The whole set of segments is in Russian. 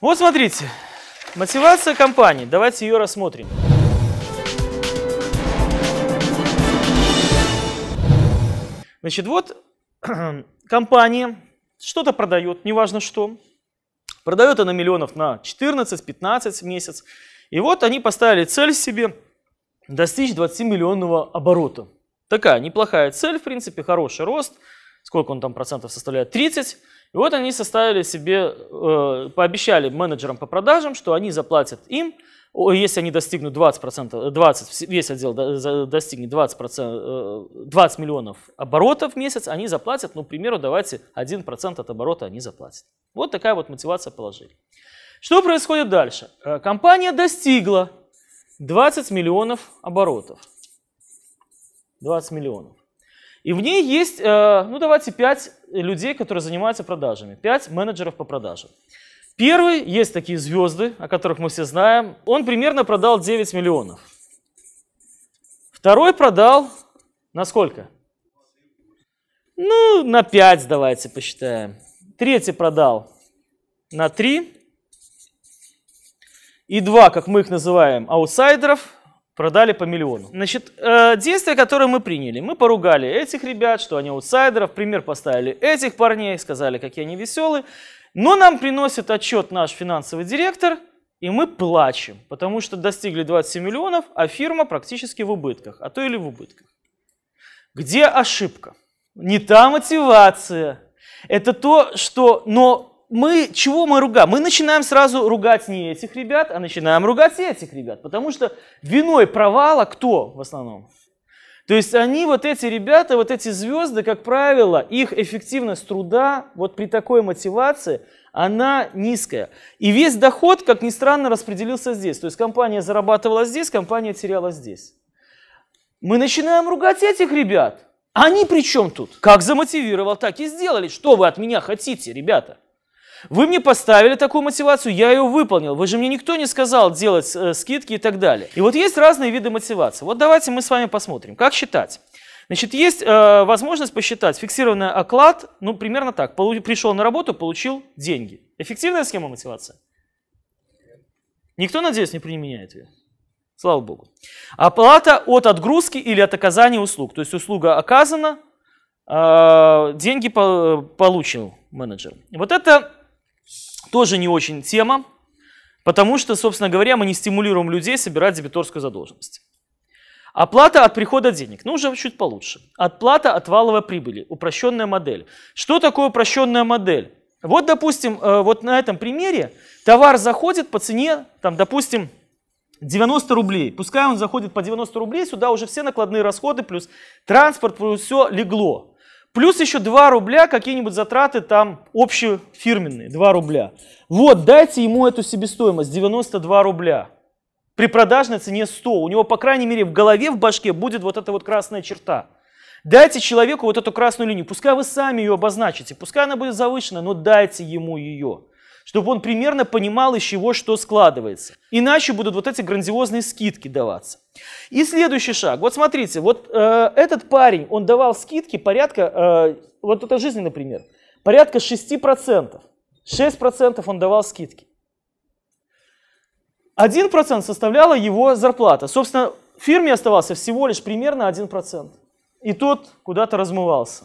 Вот смотрите, мотивация компании. Давайте ее рассмотрим. Значит, вот компания что-то продает, неважно что. Продает она миллионов на 14-15 месяц. И вот они поставили цель себе достичь 20-миллионного оборота. Такая неплохая цель, в принципе, хороший рост. Сколько он там процентов составляет? 30. И вот они составили себе, э, пообещали менеджерам по продажам, что они заплатят им, если они достигнут 20%, 20 э, весь отдел достигнет 20%, 20 э, миллионов оборотов в месяц, они заплатят, ну, к примеру, давайте 1% от оборота они заплатят. Вот такая вот мотивация положили. Что происходит дальше? Э, компания достигла 20 миллионов оборотов. 20 миллионов. И в ней есть, э, ну давайте, пять людей, которые занимаются продажами, пять менеджеров по продажам. Первый, есть такие звезды, о которых мы все знаем, он примерно продал 9 миллионов. Второй продал на сколько? Ну, на 5 давайте посчитаем. Третий продал на 3. И два, как мы их называем, аутсайдеров – Продали по миллиону. Значит, э, действия, которые мы приняли. Мы поругали этих ребят, что они аутсайдеры, пример поставили этих парней, сказали, какие они веселые. Но нам приносит отчет наш финансовый директор, и мы плачем, потому что достигли 27 миллионов, а фирма практически в убытках, а то или в убытках. Где ошибка? Не та мотивация. Это то, что... Но мы, чего мы ругаем? Мы начинаем сразу ругать не этих ребят, а начинаем ругать этих ребят, потому что виной провала кто в основном? То есть они, вот эти ребята, вот эти звезды, как правило, их эффективность труда вот при такой мотивации, она низкая. И весь доход, как ни странно, распределился здесь. То есть компания зарабатывала здесь, компания теряла здесь. Мы начинаем ругать этих ребят. Они при чем тут? Как замотивировал, так и сделали. Что вы от меня хотите, ребята? Вы мне поставили такую мотивацию, я ее выполнил. Вы же мне никто не сказал делать э, скидки и так далее. И вот есть разные виды мотивации. Вот давайте мы с вами посмотрим, как считать. Значит, есть э, возможность посчитать фиксированный оклад, ну, примерно так. Полу пришел на работу, получил деньги. Эффективная схема мотивации? Никто, надеюсь, не применяет ее? Слава богу. Оплата от отгрузки или от оказания услуг. То есть услуга оказана, э, деньги по э, получил менеджер. Вот это тоже не очень тема, потому что, собственно говоря, мы не стимулируем людей собирать дебиторскую задолженность. Оплата от прихода денег. Ну, уже чуть получше. Отплата от валовой прибыли. Упрощенная модель. Что такое упрощенная модель? Вот, допустим, э, вот на этом примере товар заходит по цене, там, допустим, 90 рублей. Пускай он заходит по 90 рублей, сюда уже все накладные расходы, плюс транспорт, плюс все легло. Плюс еще 2 рубля какие-нибудь затраты там общие фирменные 2 рубля. Вот, дайте ему эту себестоимость, 92 рубля. При продажной цене 100. У него, по крайней мере, в голове, в башке будет вот эта вот красная черта. Дайте человеку вот эту красную линию. Пускай вы сами ее обозначите, пускай она будет завышена, но дайте ему ее чтобы он примерно понимал, из чего что складывается. Иначе будут вот эти грандиозные скидки даваться. И следующий шаг. Вот смотрите, вот э, этот парень, он давал скидки порядка, э, вот это жизни, например, порядка 6%. 6% он давал скидки. 1% составляла его зарплата. Собственно, фирме оставался всего лишь примерно 1%. И тот куда-то размывался.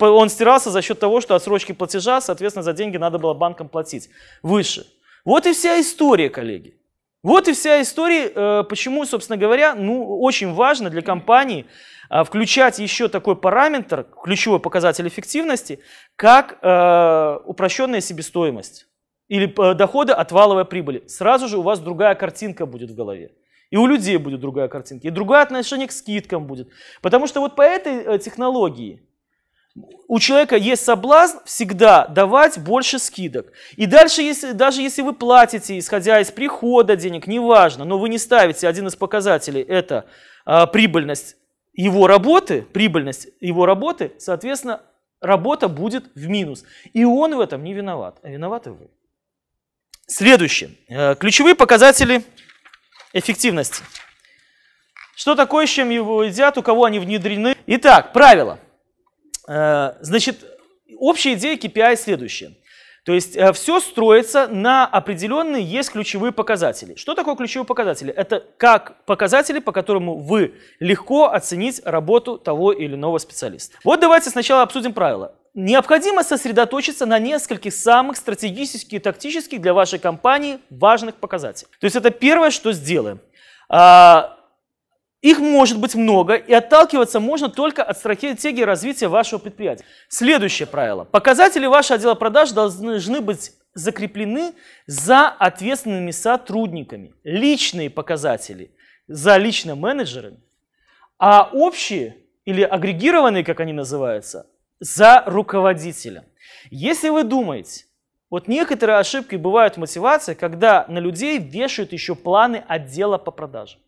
Он стирался за счет того, что отсрочки платежа, соответственно, за деньги надо было банкам платить выше. Вот и вся история, коллеги. Вот и вся история, э, почему, собственно говоря, ну, очень важно для компании э, включать еще такой параметр, ключевой показатель эффективности, как э, упрощенная себестоимость или доходы от валовой прибыли. Сразу же у вас другая картинка будет в голове. И у людей будет другая картинка, и другое отношение к скидкам будет. Потому что вот по этой технологии у человека есть соблазн всегда давать больше скидок. И дальше, если, даже если вы платите, исходя из прихода денег, неважно, но вы не ставите один из показателей, это а, прибыльность его работы, прибыльность его работы, соответственно, работа будет в минус. И он в этом не виноват, а виноваты вы. Следующее. Э, ключевые показатели эффективности. Что такое, с чем его едят, у кого они внедрены. Итак, правило. Э, значит, общая идея KPI следующая. То есть э, все строится на определенные есть ключевые показатели. Что такое ключевые показатели? Это как показатели, по которым вы легко оценить работу того или иного специалиста. Вот давайте сначала обсудим правила. Необходимо сосредоточиться на нескольких самых стратегических и тактических для вашей компании важных показателей. То есть это первое, что сделаем. А, их может быть много, и отталкиваться можно только от стратегии развития вашего предприятия. Следующее правило. Показатели вашего отдела продаж должны быть закреплены за ответственными сотрудниками. Личные показатели за личными менеджерами, а общие или агрегированные, как они называются, за руководителя. Если вы думаете, вот некоторые ошибки бывают в мотивации, когда на людей вешают еще планы отдела по продажам.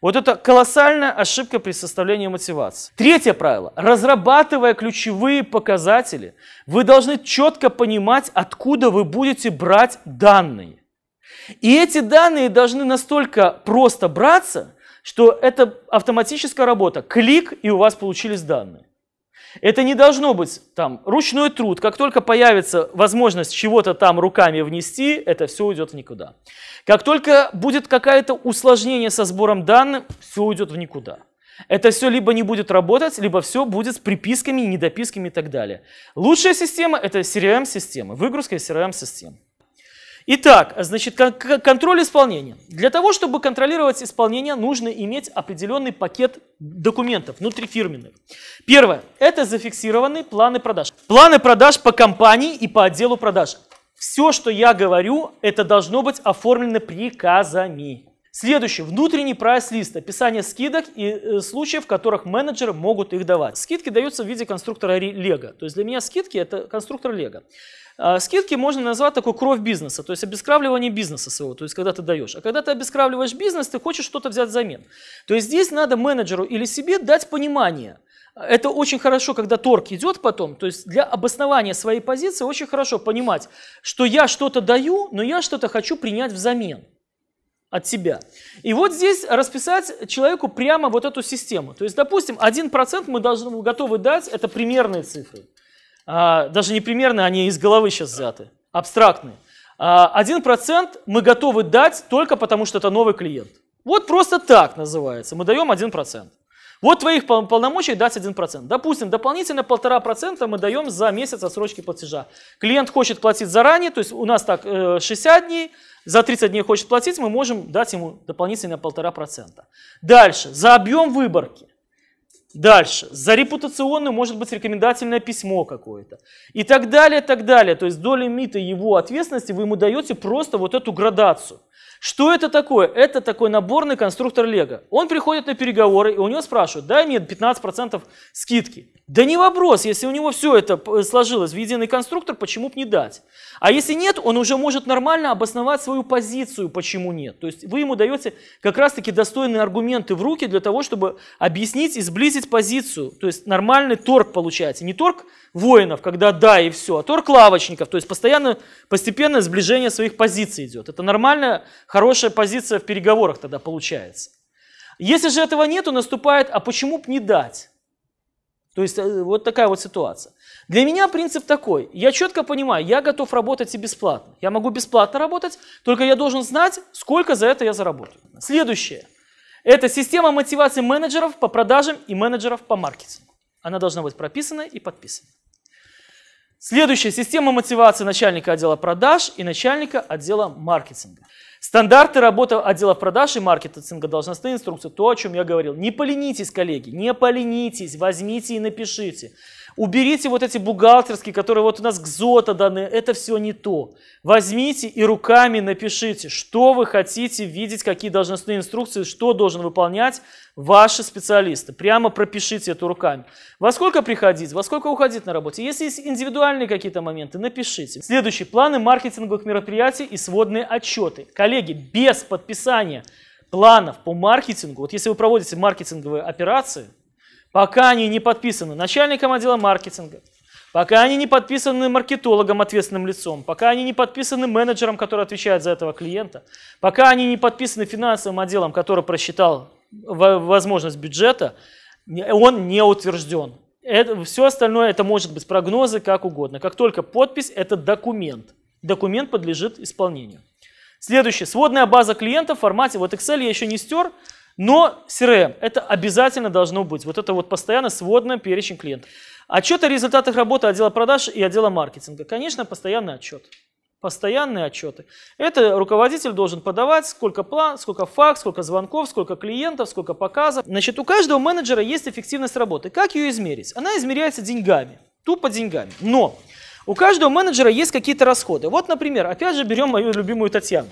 Вот это колоссальная ошибка при составлении мотивации. Третье правило. Разрабатывая ключевые показатели, вы должны четко понимать, откуда вы будете брать данные. И эти данные должны настолько просто браться, что это автоматическая работа. Клик, и у вас получились данные. Это не должно быть там ручной труд. Как только появится возможность чего-то там руками внести, это все уйдет в никуда. Как только будет какое-то усложнение со сбором данных, все уйдет в никуда. Это все либо не будет работать, либо все будет с приписками, недописками и так далее. Лучшая система – это CRM-система, выгрузка CRM-системы. Итак, значит, контроль исполнения. Для того, чтобы контролировать исполнение, нужно иметь определенный пакет документов внутрифирменных. Первое – это зафиксированные планы продаж. Планы продаж по компании и по отделу продаж. Все, что я говорю, это должно быть оформлено приказами. Следующий, внутренний прайс-лист, описание скидок и э, случаев, в которых менеджеры могут их давать. Скидки даются в виде конструктора Лего, то есть для меня скидки это конструктор Лего. А, скидки можно назвать такой кровь бизнеса, то есть обескравливание бизнеса своего, то есть когда ты даешь. А когда ты обескравливаешь бизнес, ты хочешь что-то взять взамен. То есть здесь надо менеджеру или себе дать понимание. Это очень хорошо, когда торг идет потом, то есть для обоснования своей позиции очень хорошо понимать, что я что-то даю, но я что-то хочу принять взамен от себя. И вот здесь расписать человеку прямо вот эту систему. То есть, допустим, 1% мы должны, готовы дать, это примерные цифры. А, даже не примерные, они из головы сейчас взяты, абстрактные. А, 1% мы готовы дать только потому, что это новый клиент. Вот просто так называется, мы даем 1%. Вот твоих полномочий дать 1%. Допустим, дополнительно 1,5% мы даем за месяц отсрочки платежа. Клиент хочет платить заранее, то есть у нас так 60 э, дней, за 30 дней хочет платить, мы можем дать ему дополнительно 1,5%. Дальше, за объем выборки – Дальше. За репутационную может быть рекомендательное письмо какое-то. И так далее, так далее. То есть до лимита его ответственности вы ему даете просто вот эту градацию. Что это такое? Это такой наборный конструктор Лего. Он приходит на переговоры, и у него спрашивают, дай мне 15% скидки. Да не вопрос, если у него все это сложилось в единый конструктор, почему бы не дать? А если нет, он уже может нормально обосновать свою позицию, почему нет. То есть вы ему даете как раз-таки достойные аргументы в руки для того, чтобы объяснить и сблизить усилить позицию. То есть нормальный торг получается. Не торг воинов, когда да и все, а торг лавочников. То есть постоянно, постепенное сближение своих позиций идет. Это нормальная, хорошая позиция в переговорах тогда получается. Если же этого нету, наступает, а почему бы не дать? То есть э, вот такая вот ситуация. Для меня принцип такой. Я четко понимаю, я готов работать и бесплатно. Я могу бесплатно работать, только я должен знать, сколько за это я заработаю. Следующее – это система мотивации менеджеров по продажам и менеджеров по маркетингу. Она должна быть прописана и подписана. Следующая система мотивации начальника отдела продаж и начальника отдела маркетинга. Стандарты работы отдела продаж и маркетинга, должностные инструкции, то, о чем я говорил. Не поленитесь, коллеги, не поленитесь, возьмите и напишите. Уберите вот эти бухгалтерские, которые вот у нас к зота даны, это все не то. Возьмите и руками напишите, что вы хотите видеть, какие должностные инструкции, что должен выполнять ваши специалисты. Прямо пропишите это руками. Во сколько приходить, во сколько уходить на работе. Если есть индивидуальные какие-то моменты, напишите. Следующие планы маркетинговых мероприятий и сводные отчеты. Коллеги, без подписания планов по маркетингу, вот если вы проводите маркетинговые операции, пока они не подписаны начальником отдела маркетинга, пока они не подписаны маркетологом, ответственным лицом, пока они не подписаны менеджером, который отвечает за этого клиента, пока они не подписаны финансовым отделом, который просчитал возможность бюджета, он не утвержден. Это, все остальное это может быть прогнозы как угодно. Как только подпись, это документ. Документ подлежит исполнению. Следующее. Сводная база клиентов в формате, вот Excel я еще не стер, но CRM – это обязательно должно быть. Вот это вот постоянно сводный перечень клиентов. Отчет о результатах работы отдела продаж и отдела маркетинга. Конечно, постоянный отчет. Постоянные отчеты. Это руководитель должен подавать, сколько план, сколько факт, сколько звонков, сколько клиентов, сколько показов. Значит, у каждого менеджера есть эффективность работы. Как ее измерить? Она измеряется деньгами, тупо деньгами. Но у каждого менеджера есть какие-то расходы. Вот, например, опять же берем мою любимую Татьяну.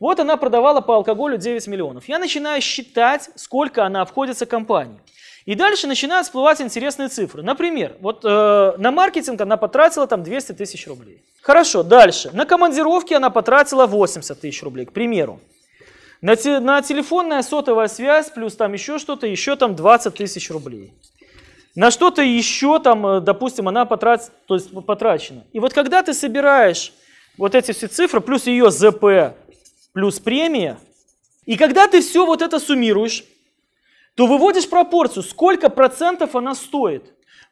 Вот она продавала по алкоголю 9 миллионов. Я начинаю считать, сколько она обходится компании. И дальше начинают всплывать интересные цифры. Например, вот э, на маркетинг она потратила там 200 тысяч рублей. Хорошо, дальше. На командировки она потратила 80 тысяч рублей, к примеру. На, те, на телефонная сотовая связь, плюс там еще что-то, еще там 20 тысяч рублей. На что-то еще там, э, допустим, она потратит, то есть потрачена. И вот когда ты собираешь вот эти все цифры, плюс ее ЗП, плюс премия. И когда ты все вот это суммируешь, то выводишь пропорцию, сколько процентов она стоит.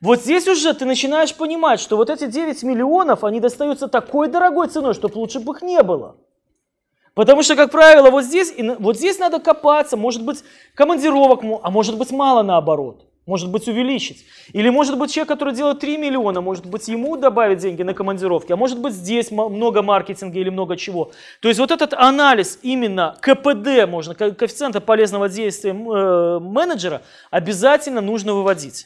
Вот здесь уже ты начинаешь понимать, что вот эти 9 миллионов, они достаются такой дорогой ценой, чтобы лучше бы их не было. Потому что, как правило, вот здесь, вот здесь надо копаться, может быть, командировок, а может быть, мало наоборот может быть, увеличить. Или, может быть, человек, который делает 3 миллиона, может быть, ему добавить деньги на командировки, а может быть, здесь много маркетинга или много чего. То есть вот этот анализ именно КПД, можно, коэффициента полезного действия э, менеджера, обязательно нужно выводить.